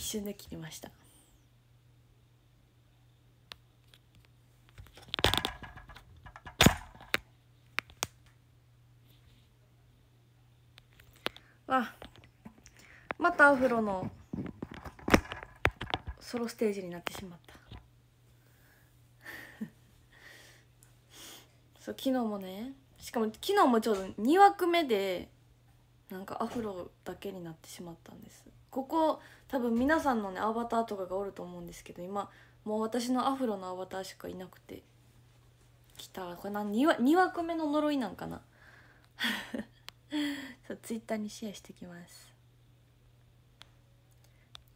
一瞬で切りましたあまたアフロのソロステージになってしまった そう昨日もねしかも昨日もちょうど2枠目でなんかアフロだけになってしまったんですここ多分皆さんのねアバターとかがおると思うんですけど今もう私のアフロのアバターしかいなくてきたこれ何 2, 2枠目の呪いなんかな そうツイッターにシェアしてきます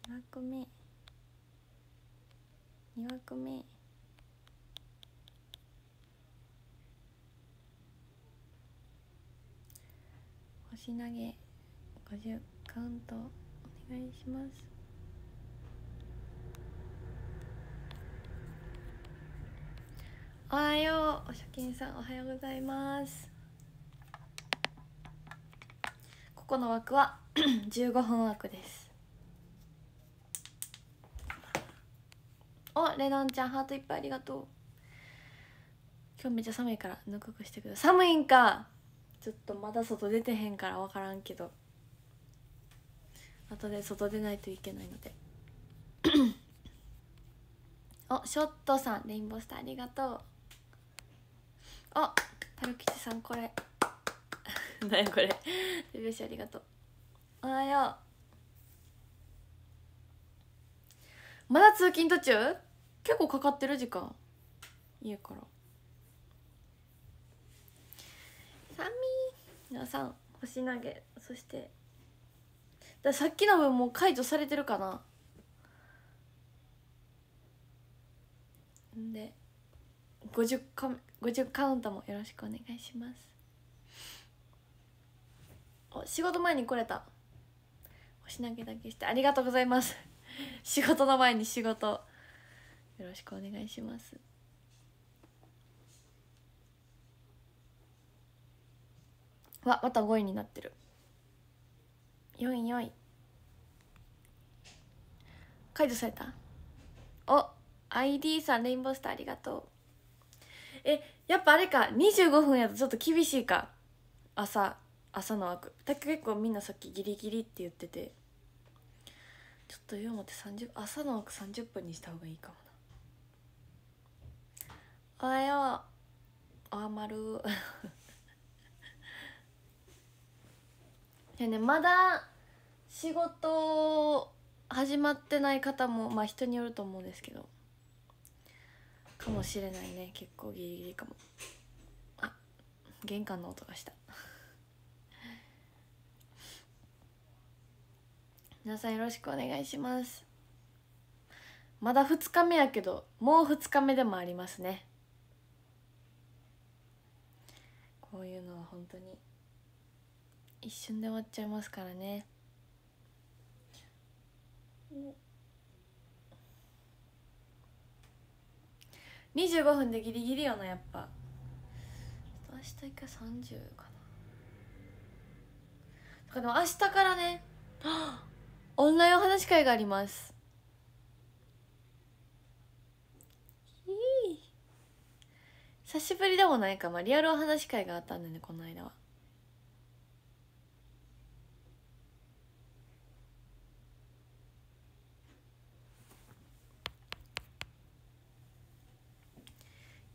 2枠目2枠目星投げ50カウント願いしますおはようお初見さんおはようございますここの枠は 十五分枠ですおレノンちゃんハートいっぱいありがとう今日めっちゃ寒いからぬくくしてください寒いんかちょっとまだ外出てへんから分からんけど後で外出ないといけないので おショットさんレインボースターありがとうおたるきちさんこれ 何これデビューしありがとうおはようまだ通勤途中結構かかってる時間家からサミー皆さん星投げそしてさっきの分もう解除されてるかなで50カ ,50 カウントもよろしくお願いしますお仕事前に来れたおし投げだけしてありがとうございます 仕事の前に仕事よろしくお願いしますわまた5位になってるよいよい解除されたお ID さんレインボースターありがとうえやっぱあれか25分やとちょっと厳しいか朝朝の枠だけ結構みんなさっきギリギリって言っててちょっと言うもって30朝の枠30分にした方がいいかもなおはようおはまるでねまだ仕事始まってない方もまあ人によると思うんですけどかもしれないね結構ギリギリかもあ玄関の音がした 皆さんよろしくお願いしますまだ2日目やけどもう2日目でもありますねこういうのは本当に一瞬で終わっちゃいますからね25分でギリギリよなやっぱ明日一回30かなだからでも明日からね オンラインお話会があります久しぶりでもないかまあリアルお話会があったんでねこの間は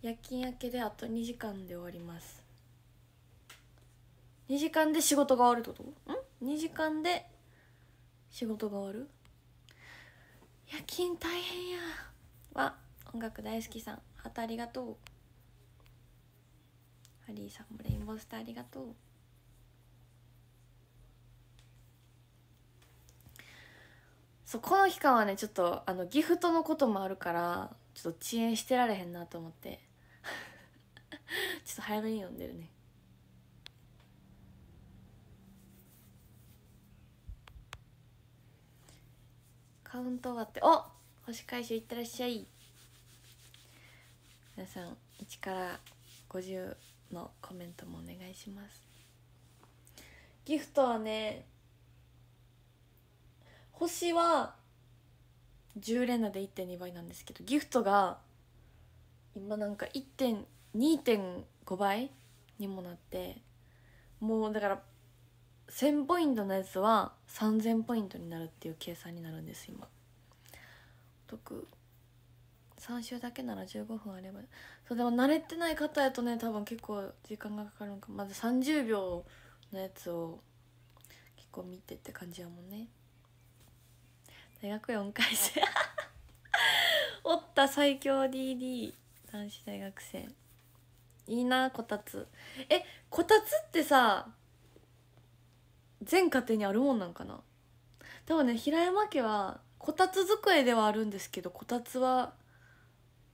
夜勤明けであと2時間で終わります2時間で仕事が終わるってことん ?2 時間で仕事が終わる夜勤大変やは音楽大好きさんハーありがとうハリーさんもレインボースターありがとうそうこの期間はねちょっとあのギフトのこともあるからちょっと遅延してられへんなと思って ちょっと早めに読んでるねカウント終わってお星回収いってらっしゃい皆さん1から50のコメントもお願いしますギフトはね星は10連打で1.2倍なんですけどギフトが今なんか1.2 2.5倍にもなってもうだから1,000ポイントのやつは3,000ポイントになるっていう計算になるんです今。得3週だけなら15分あればそうでも慣れてない方やとね多分結構時間がかかるんかまず30秒のやつを結構見てって感じやもんね大学4回生 おった最強 DD 男子大学生いいなこたつえこたつってさ全家庭にあるもんなんかなでもね平山家はこたつ机ではあるんですけどこたつは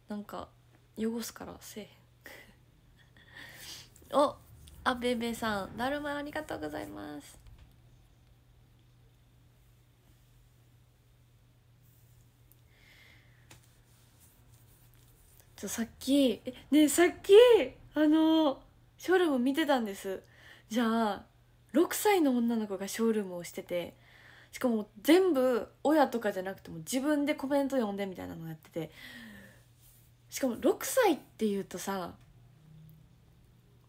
なんか汚すからせえへん おあべべさんだるまありがとうございますちょさっきえねえさっきあのショールーム見てたんですじゃあ6歳の女の子がショールームをしててしかも全部親とかじゃなくても自分でコメント読んでみたいなのやっててしかも6歳っていうとさ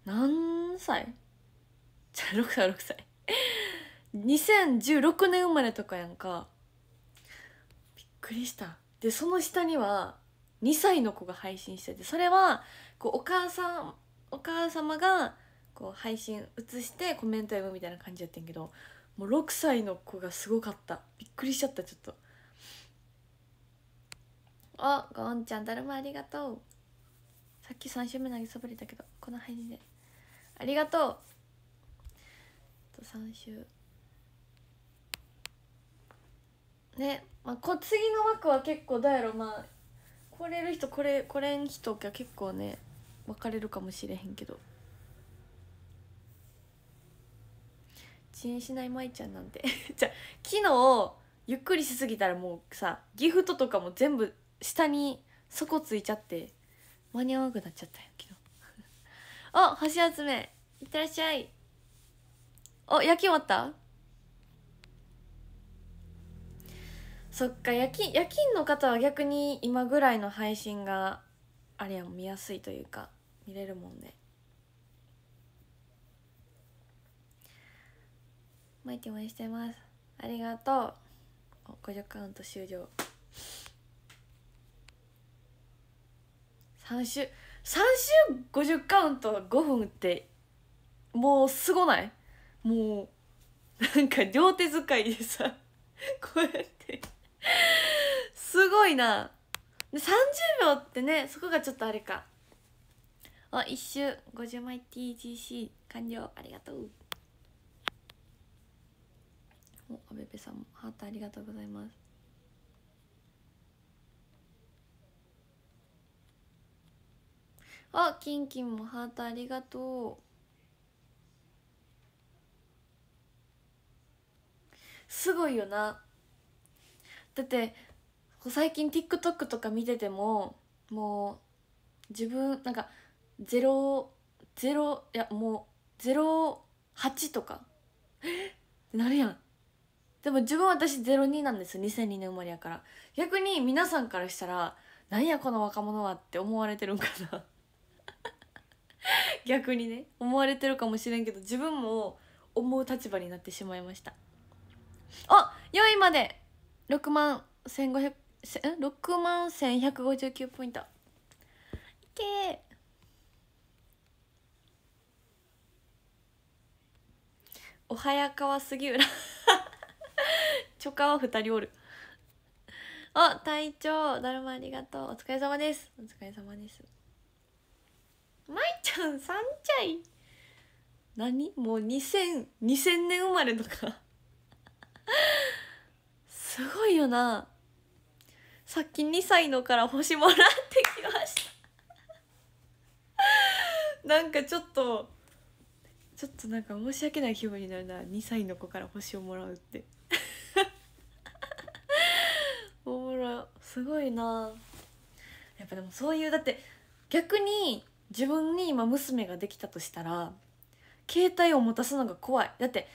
何歳じゃあ6歳6歳2016年生まれとかやんかびっくりしたでその下には2歳の子が配信しててそれはこうお母さんお母様がこう配信映してコメント読むみたいな感じやってんけどもう6歳の子がすごかったびっくりしちゃったちょっとあごんちゃんだるまありがとうさっき3週目投げそぶれたけどこの配信でありがとうと3週ねまあこ次の枠は結構だやろまあ来れる人これ来れん人が結構ね別れるかもしれへんけど遅延しない舞ちゃんなんて じゃ昨日ゆっくりしすぎたらもうさギフトとかも全部下に底ついちゃって間に合わなくなっちゃったよ昨日あ星集めいってらっしゃいお焼き終わったそっか夜勤夜勤の方は逆に今ぐらいの配信があれやも見やすいというか見れるもんでマイティ応援してますありがとう50カウント終了3週3週50カウント5分ってもうすごないもうなんか両手使いでさこうやってすごいなで30秒ってねそこがちょっとあれかあ一周50枚 TGC 完了ありがとうおあべべさんもハートありがとうございますあキンキンもハートありがとうすごいよなだって最近 TikTok とか見ててももう自分なんか0ゼロいやもう08とかえってなるやんでも自分私02なんです2002年生まれやから逆に皆さんからしたら「なんやこの若者は」って思われてるんかな 逆にね思われてるかもしれんけど自分も思う立場になってしまいましたあ4位まで6万1500 6万1159ポイントいけーおはやかわ杉浦ちょかわ2人おるあ隊長だるまありがとうお疲れ様ですお疲れ様ですまいちゃんさんちゃい何もう2000 2000年生まれとかすごいよなさっき2歳のから星もらってきましたなんかちょっとちょっとなんか申し訳ない気分になるな2歳の子から星をもらうって おもろすごいなやっぱでもそういうだって逆に自分に今娘ができたとしたら携帯を持たすのが怖いだって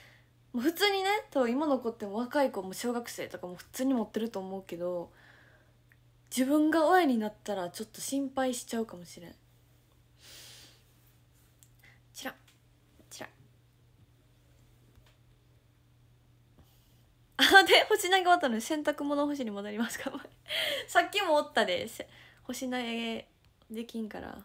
もう普通にね多分今の子って若い子も小学生とかも普通に持ってると思うけど自分が親になったらちょっと心配しちゃうかもしれんで星投げ終わったので洗濯物干しに戻りますかさっきもおったで星投げできんから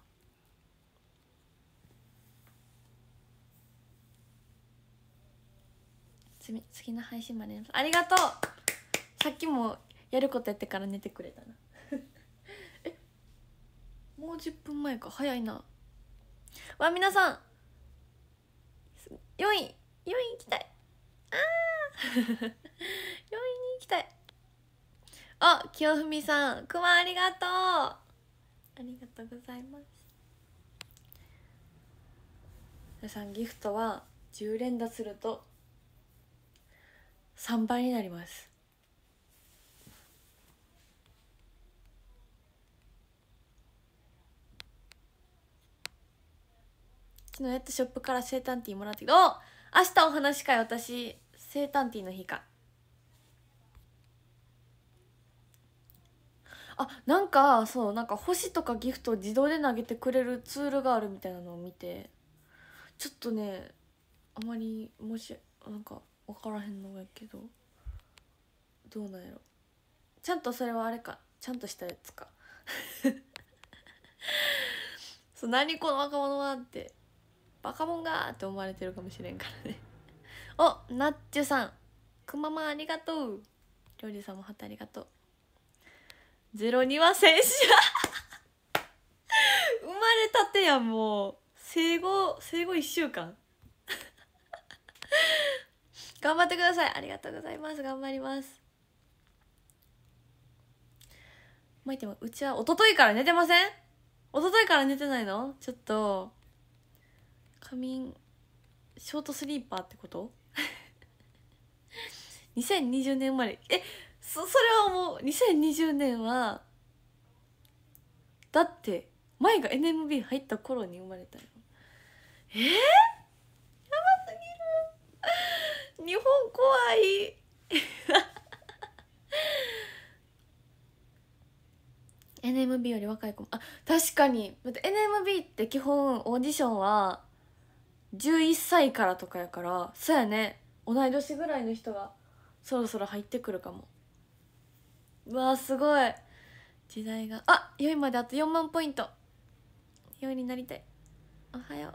次の配信までありがとうさっきもやることやってから寝てくれたな えもう10分前か早いなわ皆さん4位4位行きたいああ病院に行きたいあ清文さんくまありがとうありがとうございます皆さんギフトは10連打すると3倍になります昨日やっとショップから生誕ティーもらってきどお明日お話し会私生誕ティーの日かあなんかそうなんか星とかギフトを自動で投げてくれるツールがあるみたいなのを見てちょっとねあまりもしなんか分からへんのがいけどどうなんやろちゃんとそれはあれかちゃんとしたやつか そう何この若者はってバカもんがって思われてるかもしれんからね おなっちゅさんくままありがとう料理さんもはたありがとうゼロには戦車 生まれたてやもう生後生後1週間 頑張ってくださいありがとうございます頑張りますまいてもうちは一昨日から寝てません一昨日から寝てないのちょっと仮眠ショートスリーパーってこと2020 年生まれえそそれはもう2020年はだって前が NMB 入った頃に生まれたよえー、やばすぎる日本怖い NMB より若い子もあ確かにだって NMB って基本オーディションは11歳からとかやからそうやね同い年ぐらいの人がそろそろ入ってくるかもわすごい時代があ良いまであと4万ポイント4いになりたいおはよう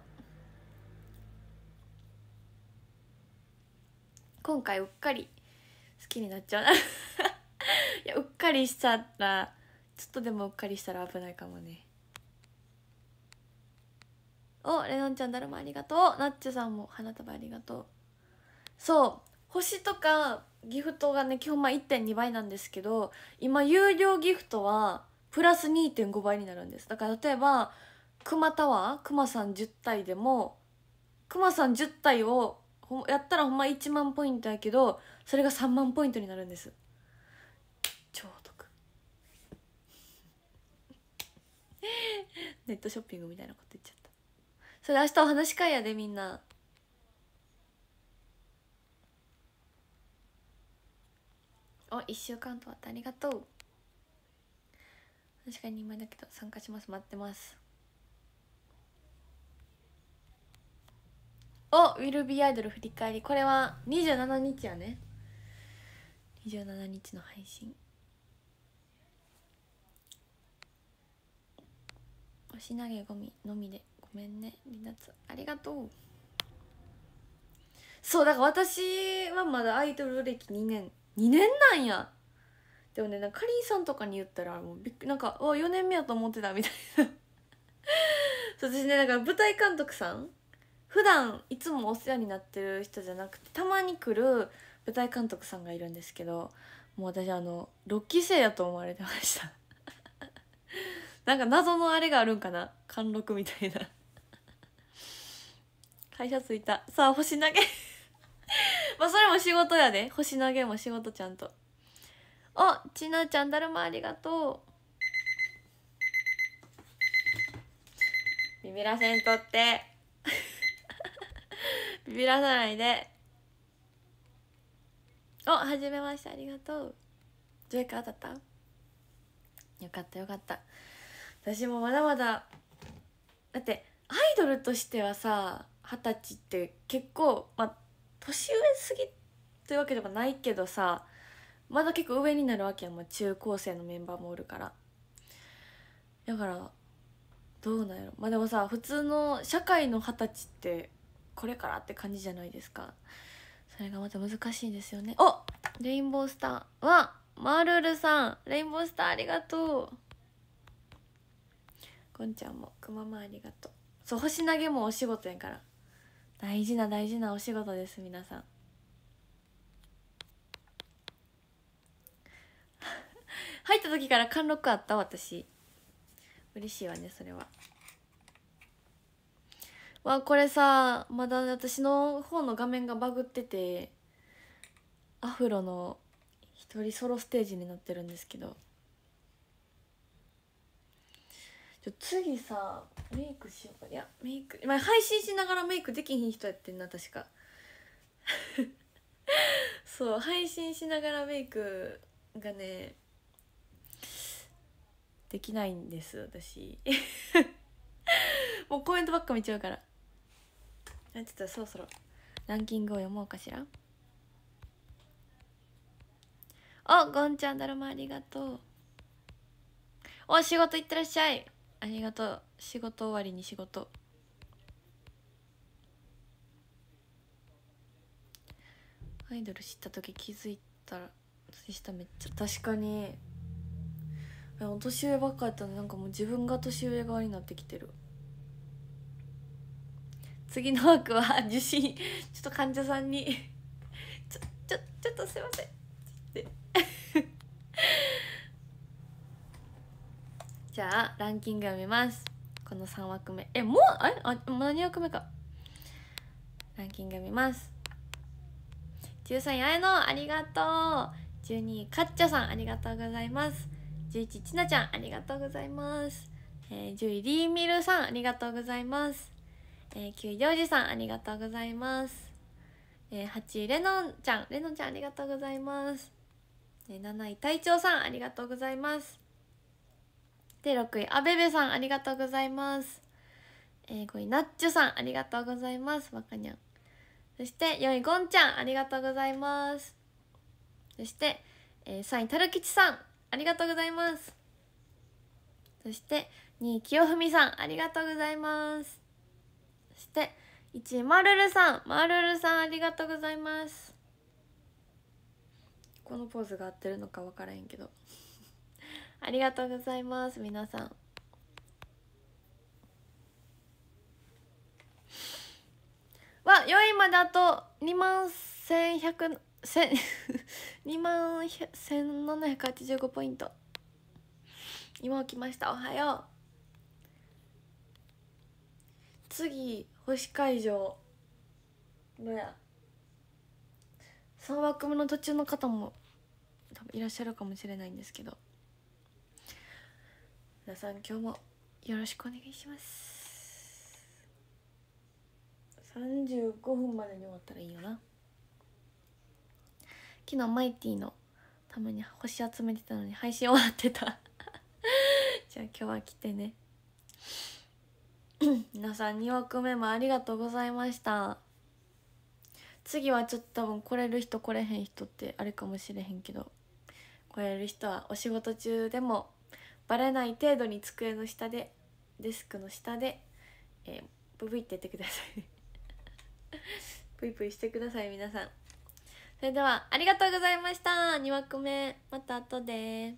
今回うっかり好きになっちゃう いやうっかりしちゃったちょっとでもうっかりしたら危ないかもねおレノンちゃんだるまありがとうナッチュさんも花束ありがとうそう星とかギフトがね基本まあ1.2倍なんですけど今有料ギフトはプラス2.5倍になるんですだから例えばクマタワークマさん10体でもクマさん10体をやったらほんま1万ポイントやけどそれが3万ポイントになるんです超お得 ネットショッピングみたいなこと言っちゃったそれ明日お話会やでみんなお一週間とわってありがとう確かに今だけど参加します待ってますおウィルビーアイドル振り返りこれは27日やね27日の配信押し投げゴミのみでごめんね離脱ありがとうそうだから私はまだアイドル歴2年2年なんやでもねなんかかりんさんとかに言ったらもうびっくなんか「お4年目やと思ってた」みたいな そう私ねんか舞台監督さん普段いつもお世話になってる人じゃなくてたまに来る舞台監督さんがいるんですけどもう私あの6期生やと思われてました なんか謎のあれがあるんかな貫禄みたいな会社着いたさあ星投げまあそれも仕事やで星投げも仕事ちゃんとあちなちゃんだるまありがとうビビらせんとって ビビらさないでおはじめましてありがとうジョイカ当たったよかったよかった私もまだまだだってアイドルとしてはさ二十歳って結構まあ年上すぎというわけではないけどさまだ結構上になるわけやもう中高生のメンバーもおるからだからどうなんやろまあでもさ普通の社会の二十歳ってこれからって感じじゃないですかそれがまた難しいんですよねおレインボースターはマルールさんレインボースターありがとうこんちゃんもくままありがとうそう星投げもお仕事やから大事な大事なお仕事です皆さん 入った時から貫禄あった私嬉しいわねそれはわこれさまだ私の方の画面がバグっててアフロの一人ソロステージになってるんですけどじゃ次さメイクしようかいやメイク、今配信しながらメイクできひん人やってんな確か そう配信しながらメイクがねできないんです私 もうコメントばっか見ちゃうからちょっとそろそろランキングを読もうかしらあゴンちゃんだるまありがとうお仕事いってらっしゃいありがとう仕事終わりに仕事アイドル知った時気づいたら年下めっちゃ確かにお年上ばっかやったのなんかもう自分が年上側になってきてる次の枠は受診ちょっと患者さんにちょちょちょっとすいませんって。じゃあランキング読みますこの3枠目えもうあれあ何枠目かランキング読みます13位あやのありがとう12位かっちょさんありがとうございます11位ちなちゃんありがとうございます、えー、10位りーみるさんありがとうございます、えー、9位りょうじさんありがとうございます、えー、8位れのんちゃんれのんちゃんありがとうございます、えー、7位隊長さんありがとうございますで6位あべべさんありがとうございます、えー、5位なっちゅさんありがとうございますわかにゃんそして4位ゴンちゃんありがとうございますそして、えー、3位たるきちさんありがとうございますそして2位清文さんありがとうございますそして1位まるるさんまるるさんありがとうございますこのポーズが合ってるのか分からへんけどありがとうございます皆さんわ4位まであと2万1100 2 万1785ポイント今起きましたおはよう次星会場どや3枠目の途中の方も多分いらっしゃるかもしれないんですけど皆さん今日もよろしくお願いします35分までに終わったらいいよな昨日マイティのために星集めてたのに配信終わってた じゃあ今日は来てね 皆さん2枠目もありがとうございました次はちょっと多分来れる人来れへん人ってあるかもしれへんけど来れる人はお仕事中でもバレない程度に机の下でデスクの下で、えー、ブブイってやってください ブイブイしてください皆さんそれではありがとうございました2枠目また後で